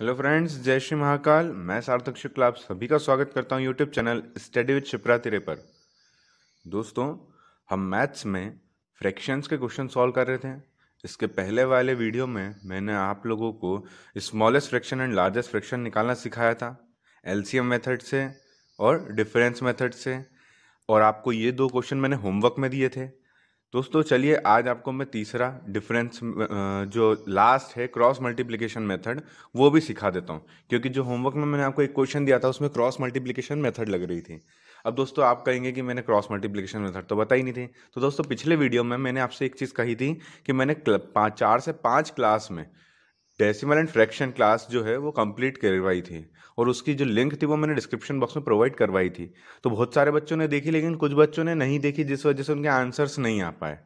hello friends जय श्री महाकाल मैं सार्थक शुक्ला आप सभी का स्वागत करता हूं YouTube channel study with Shipra तिरे पर दोस्तों हम मैथ्स में फ्रैक्शंस के क्वेश्चन सॉल्व कर रहे थे इसके पहले वाले वीडियो में मैंने आप लोगों को smallest fraction and largest fraction निकालना सिखाया था एल मेथड से और डिफरेंस मेथड से और आपको ये दो क्वेश्चन मैंने होमवर्क में दिए थे दोस्तों चलिए आज आपको मैं तीसरा डिफरेंस जो लास्ट है क्रॉस मल्टीप्लिकेशन मेथड वो भी सिखा देता हूँ क्योंकि जो होमवर्क में मैंने आपको एक क्वेश्चन दिया था उसमें क्रॉस मल्टीप्लिकेशन मेथड लग रही थी अब दोस्तों आप कहेंगे कि मैंने क्रॉस मल्टीप्लिकेशन मेथड तो बता ही नहीं थी तो दोस्तों पिछले वीडियो में मैंने आपसे एक चीज़ कही थी कि मैंने चार से पाँच क्लास में डेसिमल एंड फ्रैक्शन क्लास जो है वो कंप्लीट करवाई थी और उसकी जो लिंक थी वो मैंने डिस्क्रिप्शन बॉक्स में प्रोवाइड करवाई थी तो बहुत सारे बच्चों ने देखी लेकिन कुछ बच्चों ने नहीं देखी जिस वजह से उनके आंसर्स नहीं आ पाए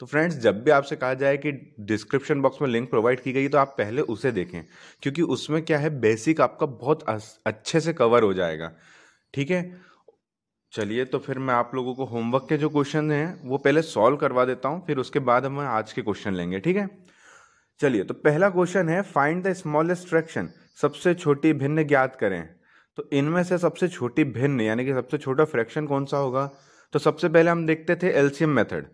तो फ्रेंड्स जब भी आपसे कहा जाए कि डिस्क्रिप्शन बॉक्स में लिंक प्रोवाइड की गई तो आप पहले उसे देखें क्योंकि उसमें क्या है बेसिक आपका बहुत अच्छे से कवर हो जाएगा ठीक है चलिए तो फिर मैं आप लोगों को होमवर्क के जो क्वेश्चन हैं वो पहले सॉल्व करवा देता हूँ फिर उसके बाद हम आज के क्वेश्चन लेंगे ठीक है चलिए तो पहला क्वेश्चन है फाइंड द स्मॉलेस्ट फ्रैक्शन सबसे छोटी भिन्न ज्ञात करें तो इनमें से सबसे छोटी भिन्न यानी कि सबसे छोटा फ्रैक्शन कौन सा होगा तो सबसे पहले हम देखते थे एलसीएम मेथड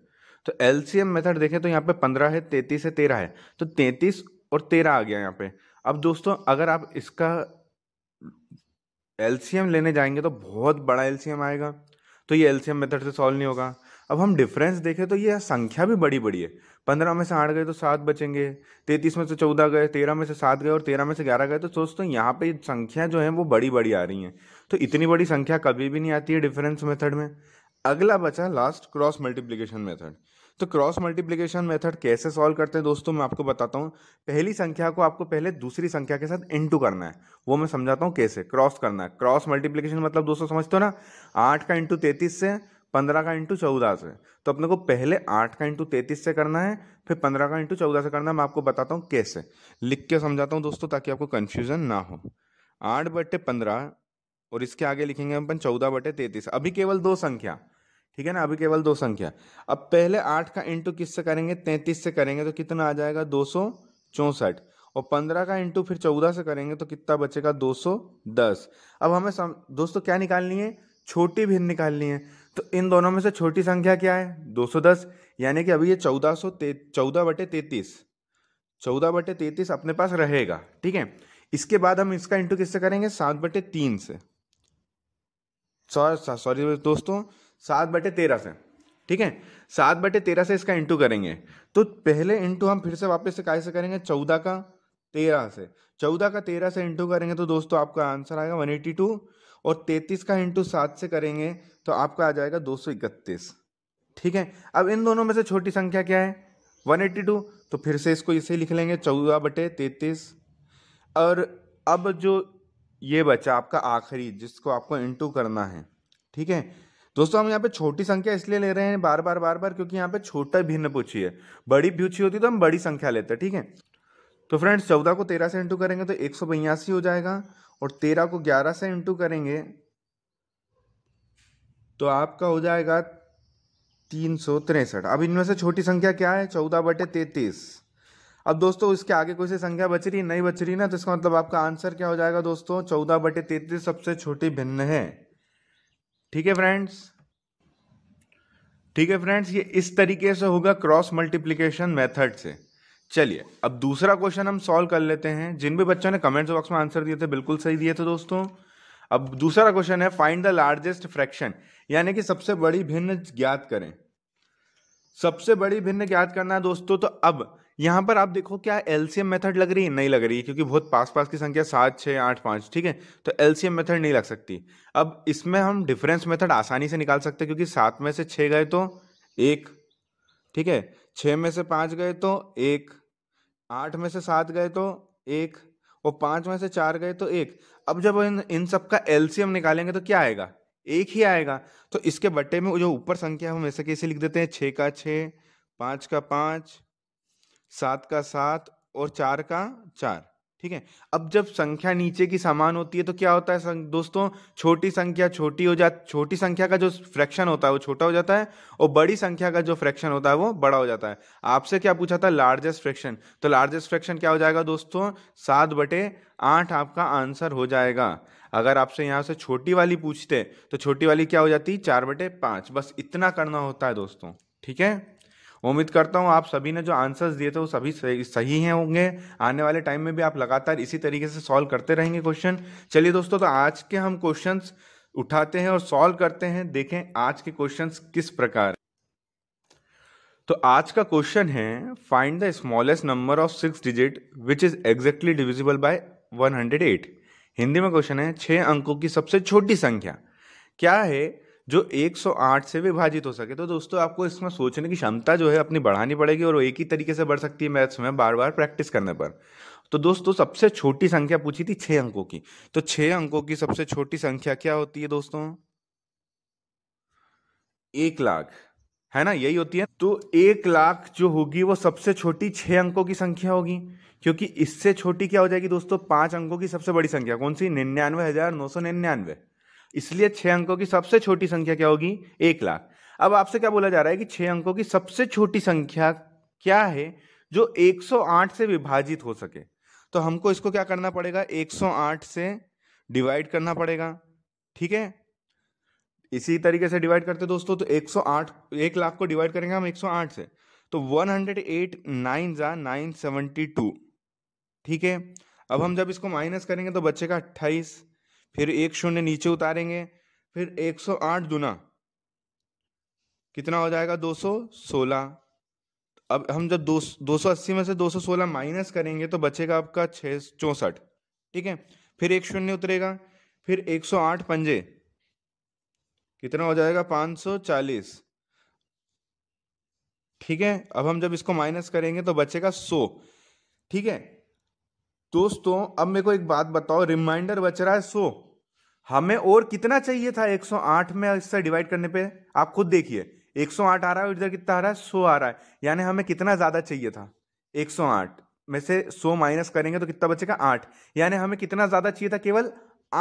तो एलसीएम मेथड देखें तो यहाँ पे पंद्रह है तैतीस है तेरह है तो तैतीस और तेरह आ गया यहाँ पे अब दोस्तों अगर आप इसका एलसीएम लेने जाएंगे तो बहुत बड़ा एलसीएम आएगा तो ये एलसीएम मेथड से सॉल्व नहीं होगा अब हम डिफरेंस देखें तो ये संख्या भी बड़ी बड़ी है पंद्रह में से आठ गए तो सात बचेंगे तैतीस में से चौदह गए तेरह में से सात गए और तेरह में से ग्यारह गए तो सोचते तो यहाँ पे संख्या जो है वो बड़ी बड़ी आ रही है तो इतनी बड़ी संख्या कभी भी नहीं आती है डिफरेंस मेथड में अगला बचा लास्ट क्रॉस मल्टीप्लीकेशन मेथड तो क्रॉस मल्टीप्लिकेशन मेथड कैसे सॉल्व करते हैं दोस्तों मैं आपको बताता हूँ पहली संख्या को आपको पहले दूसरी संख्या के साथ इंटू करना है वो मैं समझाता हूँ कैसे क्रॉस करना है क्रॉस मल्टीप्लिकेशन मतलब दोस्तों समझते हो ना आठ का इंटू तैतीस से पंद्रह का इंटू चौदह से तो अपने को पहले आठ का इंटू तैतीस से करना है फिर पंद्रह का इंटू चौदह से करना है मैं आपको बताता हूँ कैसे लिख के समझाता हूँ दोस्तों ताकि आपको कन्फ्यूजन ना हो आठ बटे पंद्रह और इसके आगे लिखेंगे अपन चौदह बटे तैतीस अभी केवल दो संख्या ठीक है ना अभी केवल दो संख्या अब पहले आठ का इंटू किससे करेंगे तैंतीस से करेंगे तो कितना आ जाएगा दो सौ चौंसठ और पंद्रह का इंटू फिर चौदह से करेंगे तो कितना बचेगा दो सौ दस अब हमें सम... दोस्तों क्या निकालनी है छोटी भिन्न निकालनी है तो इन दोनों में से छोटी संख्या क्या है दो सौ दस यानी कि अभी ये चौदह सौ चौदह बटे तैतीस चौदह बटे तैतीस अपने पास रहेगा ठीक है इसके बाद हम इसका इंटू किससे करेंगे सात बटे तीन से सॉरी सॉरी दोस्तों सात बटे तेरह से ठीक है सात बटे तेरह से इसका इंटू करेंगे तो पहले इंटू हम फिर से वापस से कैसे करेंगे चौदह का तेरह से चौदह का तेरह से इंटू करेंगे तो दोस्तों आपका आंसर आएगा वन एटी टू और तैतीस का इंटू सात से करेंगे तो आपका आ जाएगा दो सौ इकतीस ठीक है अब इन दोनों में से छोटी संख्या क्या है वन एट्टी टू तो फिर से इसको इसे लिख लेंगे चौदह बटे तैतीस और अब जो ये बचा आपका आखिरी जिसको आपको इंटू करना है ठीक है दोस्तों हम यहाँ पे छोटी संख्या इसलिए ले रहे हैं बार बार बार बार क्योंकि यहाँ पे छोटा भिन्न पूछी है बड़ी पूछी होती तो हम बड़ी संख्या लेते हैं ठीक है तो फ्रेंड्स चौदह को तेरह से इंटू करेंगे तो एक हो जाएगा और तेरह को ग्यारह से इंटू करेंगे तो आपका हो जाएगा तीन सौ तिरसठ अब इनमें से छोटी संख्या क्या है चौदह बटे तैतीस अब दोस्तों इसके आगे कोई सी संख्या बच रही नहीं बच रही ना तो इसका मतलब आपका आंसर क्या हो जाएगा दोस्तों चौदह बटे तैतीस सबसे छोटी भिन्न है ठीक है फ्रेंड्स ठीक है फ्रेंड्स ये इस तरीके से होगा क्रॉस मल्टीप्लीकेशन मेथड से चलिए अब दूसरा क्वेश्चन हम सॉल्व कर लेते हैं जिन भी बच्चों ने कमेंट्स बॉक्स में आंसर दिए थे बिल्कुल सही दिए थे दोस्तों अब दूसरा क्वेश्चन है फाइंड द लार्जेस्ट फ्रैक्शन यानी कि सबसे बड़ी भिन्न ज्ञात करें सबसे बड़ी भिन्न ज्ञात करना है दोस्तों तो अब यहाँ पर आप देखो क्या एलसीएम मेथड लग रही है नहीं लग रही है क्योंकि बहुत पास पास की संख्या सात छः आठ पाँच ठीक है तो एलसीएम मेथड नहीं लग सकती अब इसमें हम डिफरेंस मेथड आसानी से निकाल सकते हैं क्योंकि सात में से छः गए तो एक ठीक है छः में से पाँच गए तो एक आठ में से सात गए तो एक और पाँच में से चार गए तो एक अब जब इन इन सब का एलसीएम निकालेंगे तो क्या आएगा एक ही आएगा तो इसके बट्टे में जो ऊपर संख्या हम ऐसे कैसे लिख देते हैं छः का छः पाँच का पाँच सात का सात और चार का चार ठीक है अब जब संख्या नीचे की समान होती है तो क्या होता है दोस्तों छोटी संख्या छोटी हो जा छोटी संख्या का जो फ्रैक्शन होता है वो छोटा हो जाता है और बड़ी संख्या का जो फ्रैक्शन होता है वो बड़ा हो जाता है आपसे क्या पूछा था लार्जेस्ट फ्रैक्शन तो लार्जेस्ट फ्रैक्शन क्या हो जाएगा दोस्तों सात बटे आठ आपका आंसर हो जाएगा अगर आपसे यहाँ से छोटी वाली पूछते तो छोटी वाली क्या हो जाती चार बटे पाँच बस इतना करना होता है दोस्तों ठीक है उम्मीद करता हूँ आप सभी ने जो आंसर्स दिए थे वो सभी सही हैं होंगे आने वाले टाइम में भी आप लगातार इसी तरीके से सॉल्व करते रहेंगे क्वेश्चन चलिए दोस्तों तो आज के हम क्वेश्चन उठाते हैं और सॉल्व करते हैं देखें आज के क्वेश्चन किस प्रकार तो आज का क्वेश्चन है find the smallest number of six digit which is exactly divisible by 108 Hindi में क्वेश्चन है छह अंकों की सबसे छोटी संख्या क्या है जो 108 से विभाजित हो सके तो दोस्तों आपको इसमें सोचने की क्षमता जो है अपनी बढ़ानी पड़ेगी और वो एक ही तरीके से बढ़ सकती है मैथ्स में बार बार प्रैक्टिस करने पर तो दोस्तों सबसे छोटी संख्या पूछी थी छः अंकों की तो छः अंकों की सबसे छोटी संख्या क्या होती है दोस्तों एक लाख है ना यही होती है तो एक लाख जो होगी वो सबसे छोटी छः अंकों की संख्या होगी क्योंकि इससे छोटी क्या हो जाएगी दोस्तों पाँच अंकों की सबसे बड़ी संख्या कौन सी निन्यानवे हज़ार नौ सौ निन्यानवे इसलिए छह अंकों की सबसे छोटी संख्या क्या होगी एक लाख अब आपसे क्या बोला जा रहा है कि छह अंकों की सबसे छोटी संख्या क्या है जो 108 से विभाजित हो सके तो हमको इसको क्या करना पड़ेगा 108 से डिवाइड करना पड़ेगा ठीक है इसी तरीके से डिवाइड करते दोस्तों तो 108 एक लाख को डिवाइड करेंगे हम 108 से तो 108 हंड्रेड एट नाइन जा नाइन टू ठीक है अब हम जब इसको माइनस करेंगे तो बच्चे का अट्ठाईस फिर एक शून्य नीचे उतारेंगे फिर 108 दुना कितना हो जाएगा 216 अब हम जब दो दो में से 216 माइनस करेंगे तो बचेगा आपका छः चौसठ ठीक है फिर एक शून्य उतरेगा फिर 108 पंजे कितना हो जाएगा 540 ठीक है अब हम जब इसको माइनस करेंगे तो बचेगा 100 ठीक है दोस्तों अब मेरे को एक बात बताओ रिमाइंडर बच रहा है सो हमें और कितना चाहिए था 108 में इससे डिवाइड करने पे आप खुद देखिए 108 आ रहा है और इधर कितना आ रहा है 100 आ रहा है यानी हमें कितना ज़्यादा चाहिए था 108 में से 100 माइनस करेंगे तो कितना बचेगा 8 यानी हमें कितना ज़्यादा चाहिए था केवल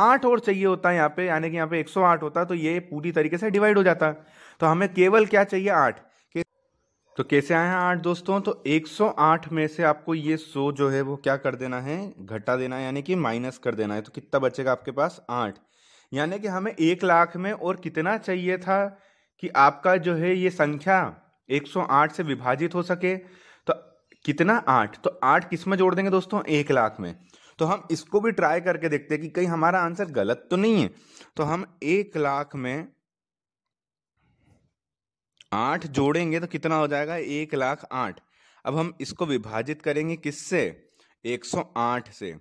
8 और चाहिए होता है यहाँ पे यानी कि यहाँ पे 108 होता है तो ये पूरी तरीके से डिवाइड हो जाता है तो हमें केवल क्या चाहिए आठ तो कैसे आए हैं आठ दोस्तों तो 108 में से आपको ये सो जो है वो क्या कर देना है घटा देना है यानी कि माइनस कर देना है तो कितना बचेगा आपके पास आठ यानी कि हमें एक लाख में और कितना चाहिए था कि आपका जो है ये संख्या 108 से विभाजित हो सके तो कितना आठ तो आठ किस में जोड़ देंगे दोस्तों एक लाख में तो हम इसको भी ट्राई करके देखते हैं कि कहीं हमारा आंसर गलत तो नहीं है तो हम एक लाख में आठ जोड़ेंगे तो कितना हो जाएगा एक लाख आठ अब हम इसको विभाजित करेंगे किससे एक सौ आठ से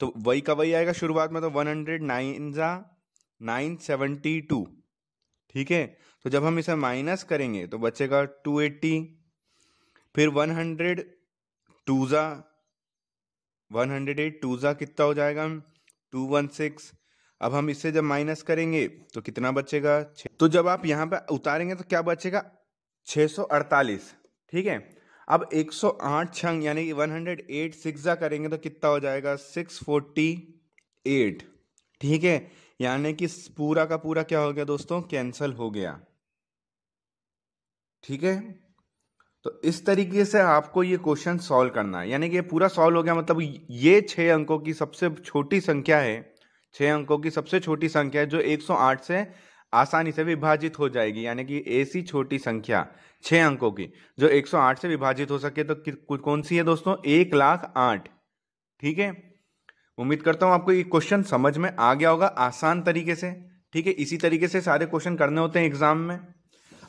तो वही का वही आएगा शुरुआत में तो वन हंड्रेड नाइन जा नाइन सेवेंटी टू ठीक है तो जब हम इसे माइनस करेंगे तो बचेगा टू एट्टी फिर वन हंड्रेड टू जा वन हंड्रेड एट टू जा कितना हो जाएगा टू वन सिक्स अब हम इससे जब माइनस करेंगे तो कितना बचेगा तो जब आप यहाँ पर उतारेंगे तो क्या बचेगा 648 ठीक है अब 108 छंग यानी कि 108 सिक्सा करेंगे तो कितना हो जाएगा 648 ठीक है यानी कि पूरा का पूरा क्या हो गया दोस्तों कैंसल हो गया ठीक है तो इस तरीके से आपको ये क्वेश्चन सॉल्व करना है यानी कि ये पूरा सॉल्व हो गया मतलब ये छः अंकों की सबसे छोटी संख्या है छः अंकों की सबसे छोटी संख्या है जो 108 से आसानी से विभाजित हो जाएगी यानी कि ऐसी छोटी संख्या छः अंकों की जो 108 से विभाजित हो सके तो कौन सी है दोस्तों एक लाख आठ ठीक है उम्मीद करता हूँ आपको ये क्वेश्चन समझ में आ गया होगा आसान तरीके से ठीक है इसी तरीके से सारे क्वेश्चन करने होते हैं एग्जाम में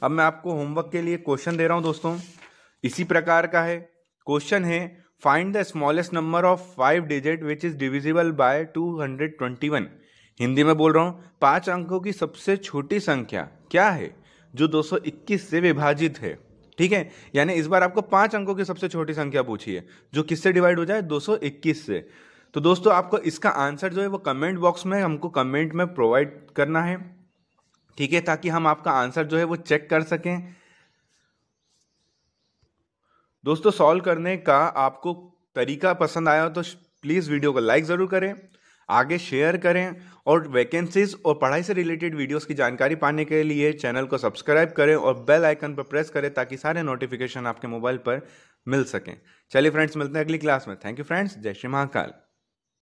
अब मैं आपको होमवर्क के लिए क्वेश्चन दे रहा हूँ दोस्तों इसी प्रकार का है क्वेश्चन है find the smallest number of five digit which is divisible by two hundred twenty one Hindi में बोल रहा हूँ पांच अंकों की सबसे छोटी संख्या क्या है जो 221 से विभाजित है ठीक है यानी इस बार आपको पांच अंकों की सबसे छोटी संख्या पूछी है जो किससे डिवाइड हो जाए 221 से तो दोस्तों आपको इसका आंसर जो है वो कमेंट बॉक्स में हमको कमेंट में प्रोवाइड करना है ठीक है ताकि हम आपका आंसर जो है वो चेक कर सकें दोस्तों सॉल्व करने का आपको तरीका पसंद आया तो प्लीज़ वीडियो को लाइक ज़रूर करें आगे शेयर करें और वैकेंसीज और पढ़ाई से रिलेटेड वीडियोस की जानकारी पाने के लिए चैनल को सब्सक्राइब करें और बेल आइकन पर प्रेस करें ताकि सारे नोटिफिकेशन आपके मोबाइल पर मिल सकें चलिए फ्रेंड्स मिलते हैं अगली क्लास में थैंक यू फ्रेंड्स जय श्री महाकाल